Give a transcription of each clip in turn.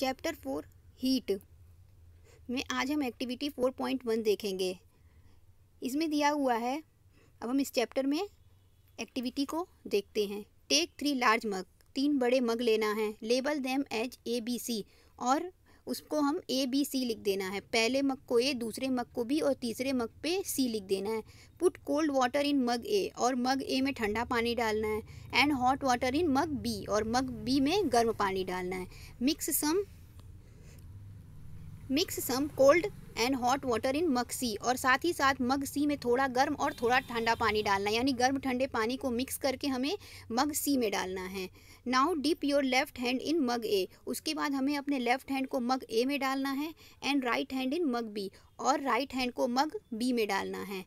chapter four heat में आज हम एक्टिविटी फोर पॉइंट वन देखेंगे इसमें दिया हुआ है अब हम इस चैप्टर में एक्टिविटी को देखते हैं टेक थ्री लार्ज मग तीन बड़े मग लेना है label them as A B C और उसको हम ए बी सी लिख देना है पहले मग को ए दूसरे मग को बी और तीसरे मग पे सी लिख देना है put cold water in mug A और मग ए में ठंडा पानी डालना है and hot water in mug B और मग बी में गर्म पानी डालना है mix some mix some cold and hot water in mug C और साथ ही साथ मग सी में थोड़ा गर्म और थोड़ा ठंडा पानी डालना यानी गर्म ठंडे पानी को मिक्स करके हमें मग सी में डालना है now dip your left hand in mug A उसके बाद हमें अपने लेफ्ट हैंड को मग ए में डालना है and right hand in mug B और राइट हैंड को मग बी में डालना है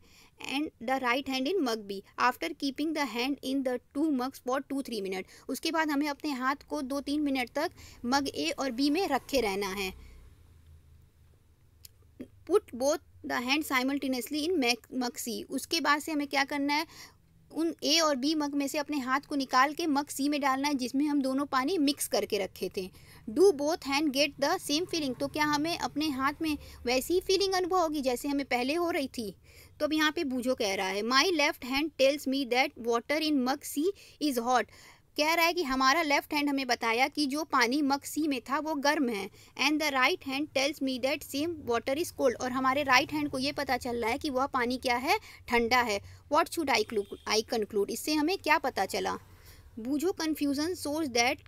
and the right hand in mug B after keeping the hand in the two mugs for two three minute उसके बाद हमें अपने हाथ को दो तीन मिनट तक मग ए और बी में रखे रहना है put both the hand simultaneously in mug mug C उसके बाद से हमें क्या करना है उन ए और बी मग में से अपने हाथ को निकाल के मग सी में डालना है जिसमें हम दोनों पानी मिक्स करके रखे थे do both hand get the same feeling तो क्या हमें अपने हाथ में वैसी ही फीलिंग अनुभव होगी जैसे हमें पहले हो रही थी तो अब यहाँ पे बूझो कह रहा है my left hand tells me that water in mug C is hot कह रहा है कि हमारा लेफ्ट हैंड हमें बताया कि जो पानी मग सी में था वो गर्म है and the right hand tells me that same water is cold और हमारे राइट right हैंड को ये पता चल रहा है कि वह पानी क्या है ठंडा है what should I I conclude इससे हमें क्या पता चला Boojho confusion source that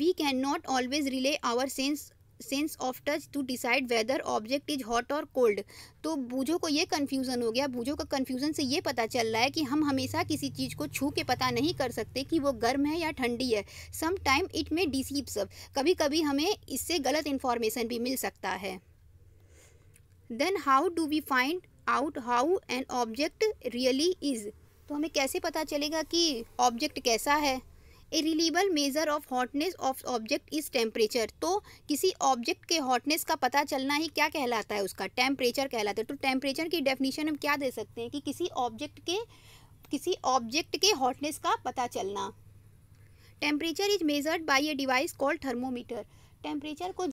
we can not always rely our sense sense of touch to decide whether object is hot और कोल्ड तो बूझों को ये कन्फ्यूज़न हो गया बूझों का कन्फ्यूज़न से ये पता चल रहा है कि हम हमेशा किसी चीज़ को छू के पता नहीं कर सकते कि वो गर्म है या ठंडी है some time it may deceive सब कभी कभी हमें इससे गलत इन्फॉर्मेशन भी मिल सकता है then how do we find out how an object really is तो हमें कैसे पता चलेगा कि ऑब्जेक्ट कैसा है a reliable measure of hotness of object is temperature तो किसी ऑब्जेक्ट के हॉटनेस का पता चलना ही क्या कहलाता है उसका टेम्परेचर कहलाता है तो टेम्परेचर की डेफिनेशन हम क्या दे सकते हैं कि किसी ऑब्जेक्ट के किसी ऑब्जेक्ट के हॉटनेस का पता चलना temperature is measured by a device called thermometer temperature को